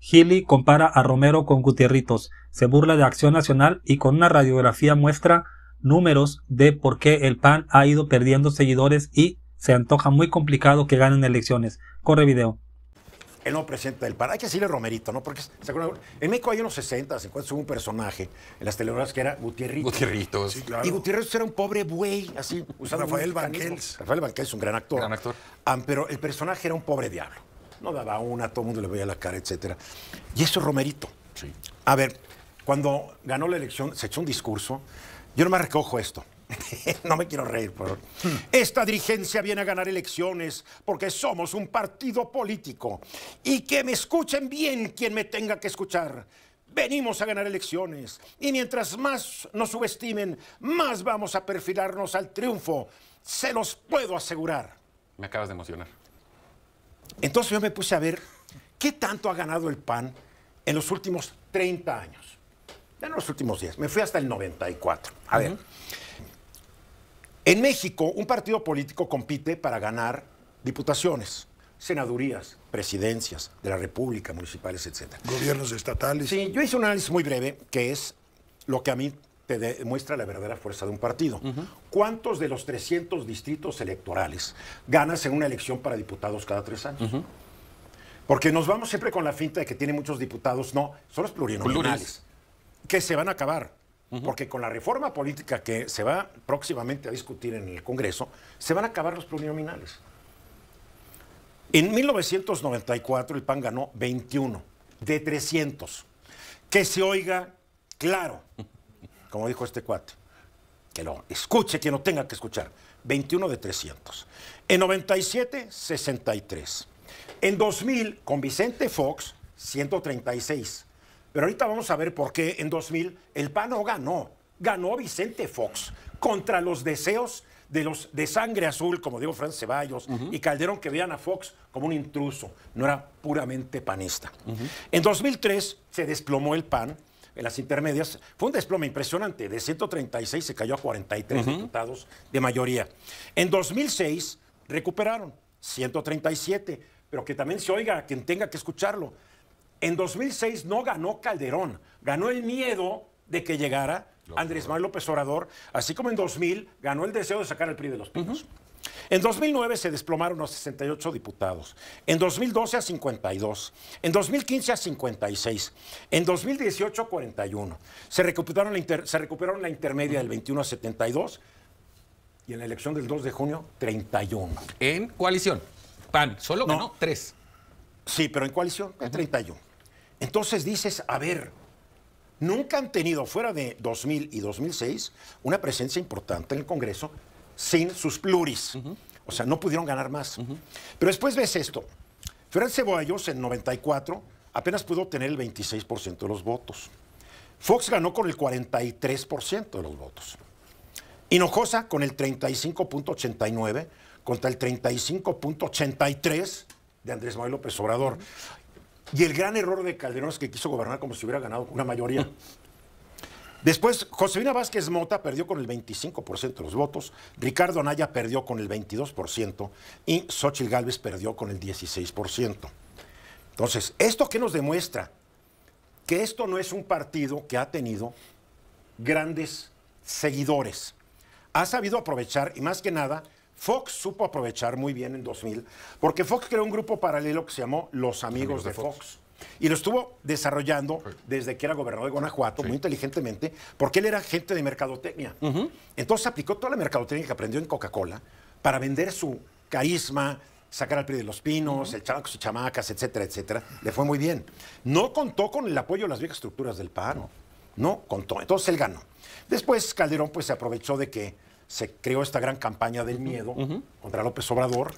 Gili compara a Romero con Gutierritos, se burla de Acción Nacional y con una radiografía muestra números de por qué el PAN ha ido perdiendo seguidores y se antoja muy complicado que ganen elecciones. Corre video. Él no presenta el PAN. Hay que decirle Romerito, ¿no? Porque en México hay unos 60, 50, un personaje en las telenovelas que era Gutiérrez. Gutierritos. Y Gutierritos era un pobre buey, así. Rafael Banquels. Rafael es un gran actor. Gran actor. Ah, pero el personaje era un pobre diablo no daba una, todo el mundo le veía la cara, etcétera. Y eso es Romerito. Sí. A ver, cuando ganó la elección, se echó un discurso. Yo no me recojo esto. no me quiero reír, por Esta dirigencia viene a ganar elecciones porque somos un partido político. Y que me escuchen bien quien me tenga que escuchar. Venimos a ganar elecciones y mientras más nos subestimen, más vamos a perfilarnos al triunfo. Se los puedo asegurar. Me acabas de emocionar. Entonces yo me puse a ver qué tanto ha ganado el PAN en los últimos 30 años. Ya En los últimos 10. Me fui hasta el 94. A ver. En México, un partido político compite para ganar diputaciones, senadurías, presidencias de la República, municipales, etc. Gobiernos estatales. Sí, yo hice un análisis muy breve, que es lo que a mí demuestra la verdadera fuerza de un partido. ¿Cuántos de los 300 distritos electorales ganas en una elección para diputados cada tres años? Porque nos vamos siempre con la finta de que tiene muchos diputados. No, son los plurinominales, que se van a acabar. Porque con la reforma política que se va próximamente a discutir en el Congreso, se van a acabar los plurinominales. En 1994 el PAN ganó 21 de 300. Que se oiga claro como dijo este cuate, que lo escuche que no tenga que escuchar, 21 de 300. En 97, 63. En 2000, con Vicente Fox, 136. Pero ahorita vamos a ver por qué en 2000 el PAN no ganó. Ganó Vicente Fox contra los deseos de los de sangre azul, como dijo Fran Ceballos, y Calderón que veían a Fox como un intruso, no era puramente panista. En 2003 se desplomó el PAN en las intermedias, fue un desplome impresionante. De 136 se cayó a 43 diputados de mayoría. En 2006 recuperaron 137, pero que también se oiga quien tenga que escucharlo. En 2006 no ganó Calderón, ganó el miedo de que llegara Andrés Manuel López Obrador, así como en 2000 ganó el deseo de sacar el PRI de los pinos. En 2009 se desplomaron a 68 diputados, en 2012 a 52, en 2015 a 56, en 2018 a 41. Se recuperaron la, intermedia del 21 a 72 y en la elección del 2 de junio 31. En coalición. PAN, solo ganó no. tres. Sí, pero en coalición, en 31. Entonces dices, a ver, nunca han tenido, fuera de 2000 y 2006, una presencia importante en el Congreso sin sus pluris. O sea, no pudieron ganar más. Pero después ves esto. Fernández Ceballos en 94 apenas pudo tener el 26% de los votos. Fox ganó con el 43% de los votos. Hinojosa con el 35.89 contra el 35.83 de Andrés Manuel López Obrador. Y el gran error de Calderón es que quiso gobernar como si hubiera ganado una mayoría. Después, Josefina Vázquez Mota perdió con el 25% de los votos, Ricardo Anaya perdió con el 22% y Xochitl Gálvez perdió con el 16%. Entonces, ¿esto qué nos demuestra? Que esto no es un partido que ha tenido grandes seguidores. Ha sabido aprovechar, y más que nada, Fox supo aprovechar muy bien en 2000, porque Fox creó un grupo paralelo que se llamó Los Amigos, de, Fox y lo estuvo desarrollando desde que era gobernador de Guanajuato, muy inteligentemente, porque él era gente de mercadotecnia. Entonces aplicó toda la mercadotecnia que aprendió en Coca-Cola para vender su carisma, sacar al PRI de los pinos, el sus chamacas, etcétera, etcétera. Le fue muy bien. No contó con el apoyo de las viejas estructuras del paro. No contó. Entonces él ganó. Después Calderón pues se aprovechó de que se creó esta gran campaña del miedo contra López Obrador,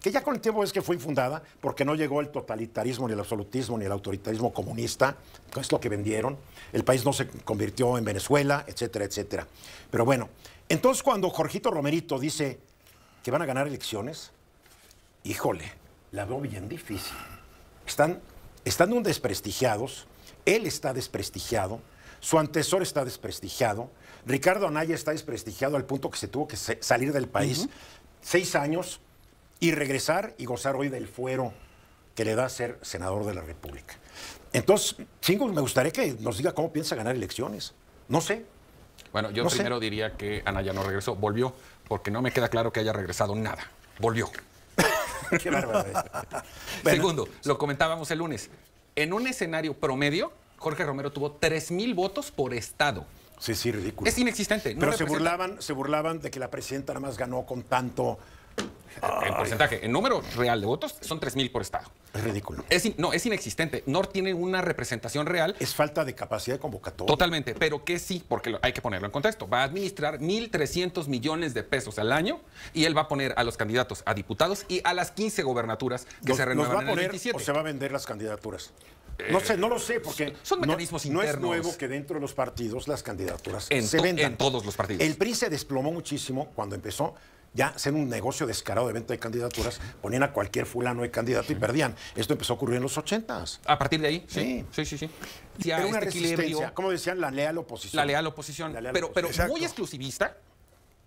que ya con el tiempo es que fue infundada, porque no llegó el totalitarismo, ni el absolutismo, ni el autoritarismo comunista, es lo que vendieron. El país no se convirtió en Venezuela, etcétera, etcétera. Pero bueno, entonces cuando Jorgito Romerito dice que van a ganar elecciones, híjole, la veo bien difícil. Están, están un desprestigiados, él está desprestigiado, su antecesor está desprestigiado, Ricardo Anaya está desprestigiado al punto que se tuvo que salir del país. Seis años y regresar y gozar hoy del fuero que le da ser senador de la República. Entonces, Chingo, me gustaría que nos diga cómo piensa ganar elecciones. No sé. Bueno, yo primero diría que Anaya no regresó, volvió, porque no me queda claro que haya regresado nada. Volvió. Qué Segundo, lo comentábamos el lunes. En un escenario promedio, Jorge Romero tuvo mil votos por estado. Sí, sí, ridículo. Es inexistente. Pero se burlaban, se burlaban de que la presidenta nada más ganó con tanto en porcentaje, en número real de votos, son 3.000 por estado. Es ridículo. no, es inexistente. No tiene una representación real. Es falta de capacidad de convocatoria. Totalmente, pero que sí, porque hay que ponerlo en contexto. Va a administrar 1.300 millones de pesos al año y él va a poner a los candidatos a diputados y a las 15 gobernaturas que se renuevan 27. ¿O se va a vender las candidaturas? Eh, no sé, no lo sé, porque son, mecanismos no, no es nuevo que dentro de los partidos las candidaturas se vendan. En todos los partidos. El PRI se desplomó muchísimo cuando empezó ya ser un negocio descarado de venta de candidaturas, ponían a cualquier fulano de candidato y perdían. Esto empezó a ocurrir en los ochentas. A partir de ahí, sí. Sí, sí, sí. Era este equilibrio. como decían, la leal oposición. La leal oposición. pero, pero muy exclusivista,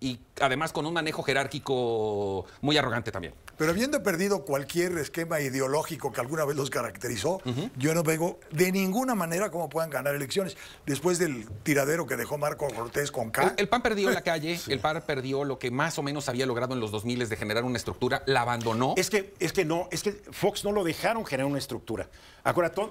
y además con un manejo jerárquico muy arrogante también. Pero habiendo perdido cualquier esquema ideológico que alguna vez los caracterizó, yo no veo de ninguna manera cómo puedan ganar elecciones. Después del tiradero que dejó Marco Cortés con K. El, PAN perdió la calle, el PAN perdió lo que más o menos había logrado en los 2000 de generar una estructura, la abandonó. Es que, es que no, es que Fox no lo dejaron generar una estructura. Acuérdate,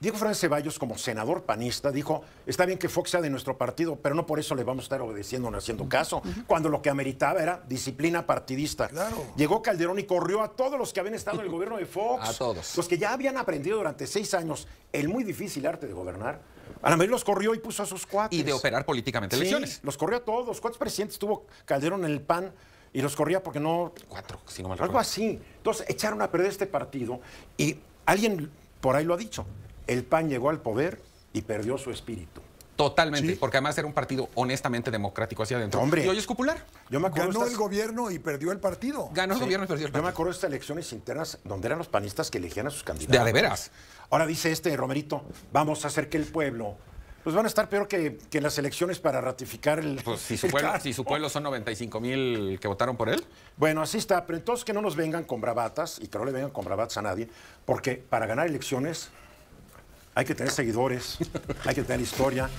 Diego Fernández Ceballos, como senador panista, dijo, está bien que Fox sea de nuestro partido, pero no por eso le vamos a estar obedeciendo o no haciendo caso, cuando lo que ameritaba era disciplina partidista. Llegó Calderón y corrió a todos los que habían estado en el gobierno de Fox, a todos. los que ya habían aprendido durante seis años el muy difícil arte de gobernar. A la mayoría los corrió y puso a sus cuatro. Y de operar políticamente Los corrió a todos. ¿Cuántos presidentes tuvo Calderón en el PAN? Y los corría porque no... Cuatro, si no mal Algo así. Entonces echaron a perder este partido y alguien por ahí lo ha dicho el PAN llegó al poder y perdió su espíritu. Totalmente, porque además era un partido honestamente democrático hacia adentro. Hombre, y hoy es popular. Yo me acuerdo Ganó el gobierno y perdió el partido. Ganó el gobierno y perdió el partido. Yo me acuerdo de estas elecciones internas donde eran los panistas que elegían a sus candidatos. De veras. Ahora dice este Romerito, vamos a hacer que el pueblo pues van a estar peor que, las elecciones para ratificar el. Pues, su, pueblo, si su pueblo, son 95 mil que votaron por él. Bueno, así está, pero entonces que no nos vengan con bravatas y que no le vengan con bravatas a nadie, porque para ganar elecciones hay que tener seguidores, hay que tener historia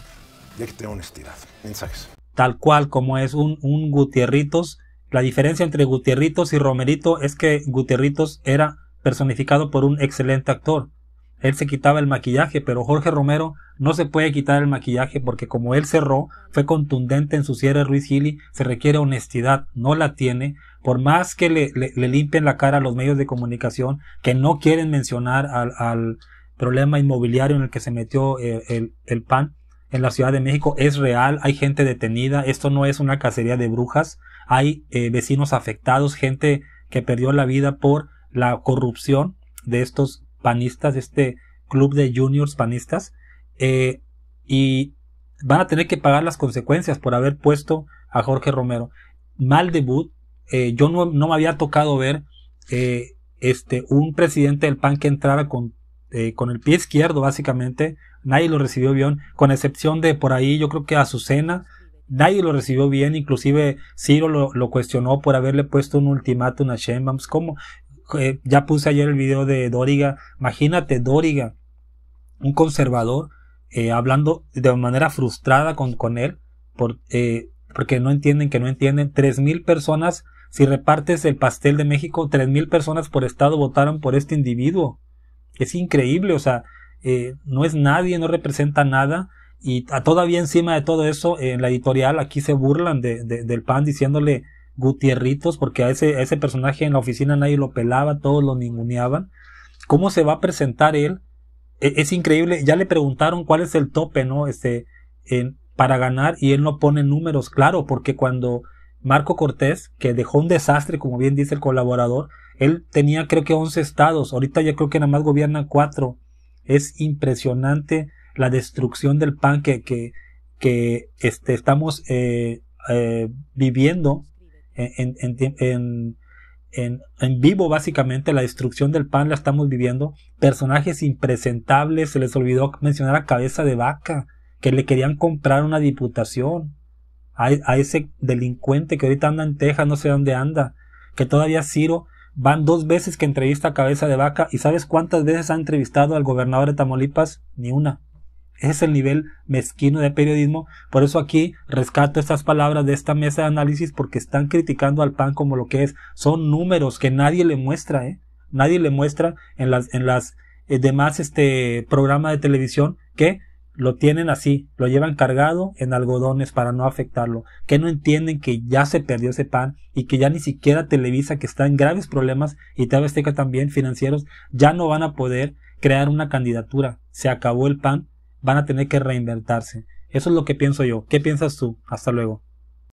y hay que tener honestidad. Mensajes. Tal cual como es un, un Gutierritos. La diferencia entre Gutierritos y Romerito es que Gutierritos era personificado por un excelente actor. Él se quitaba el maquillaje, pero Jorge Romero no se puede quitar el maquillaje porque como él cerró, fue contundente en su cierre Ruiz Gili, se requiere honestidad, no la tiene. Por más que le, limpien la cara a los medios de comunicación, que no quieren mencionar al problema inmobiliario en el que se metió eh, el, PAN en la Ciudad de México es real, hay gente detenida, esto no es una cacería de brujas, hay eh, vecinos afectados, gente que perdió la vida por la corrupción de estos panistas, de este club de juniors panistas, eh, y van a tener que pagar las consecuencias por haber puesto a Jorge Romero. Mal debut, yo no, no, me había tocado ver este, un presidente del PAN que entrara con eh, con el pie izquierdo básicamente. Nadie lo recibió bien, con excepción de por ahí yo creo que Azucena. Nadie lo recibió bien, inclusive Ciro lo, cuestionó por haberle puesto un ultimátum a Sheinbaum. como eh, ya puse ayer el video de Doriga. Imagínate Doriga, un conservador, eh, hablando de manera frustrada con, él, porque no entienden que no entienden. Tres mil personas, si repartes el pastel de México, tres mil personas por estado votaron por este individuo es increíble, o sea, eh, no es nadie, no representa nada. Y todavía encima de todo eso, en la editorial aquí se burlan de, del pan diciéndole Gutierritos, porque a ese, ese personaje en la oficina nadie lo pelaba, todos lo ninguneaban. ¿Cómo se va a presentar él? E, es increíble, ya le preguntaron cuál es el tope, ¿no? Este, para ganar y él no pone números, claro, porque cuando Marco Cortés, que dejó un desastre, como bien dice el colaborador, él tenía creo que 11 estados, ahorita ya creo que nada más gobierna 4. Es impresionante la destrucción del pan que, que, que este, estamos eh, eh, viviendo en, en, en, en, vivo básicamente, la destrucción del pan la estamos viviendo. Personajes impresentables, se les olvidó mencionar a Cabeza de Vaca, que le querían comprar una diputación a, a ese delincuente que ahorita anda en Texas, no sé dónde anda, que todavía Ciro Van dos veces que entrevista a Cabeza de Vaca y ¿sabes cuántas veces ha entrevistado al gobernador de Tamaulipas? Ni una. es el nivel mezquino de periodismo. Por eso aquí rescato estas palabras de esta mesa de análisis porque están criticando al PAN como lo que es. Son números que nadie le muestra, ¿eh? Nadie le muestra en las, en las eh, demás este, programas de televisión que lo tienen así, lo llevan cargado en algodones para no afectarlo, que no entienden que ya se perdió ese pan y que ya ni siquiera Televisa, que está en graves problemas, y te Azteca también, financieros, ya no van a poder crear una candidatura. Se acabó el pan, van a tener que reinventarse. Eso es lo que pienso yo. ¿Qué piensas tú? Hasta luego.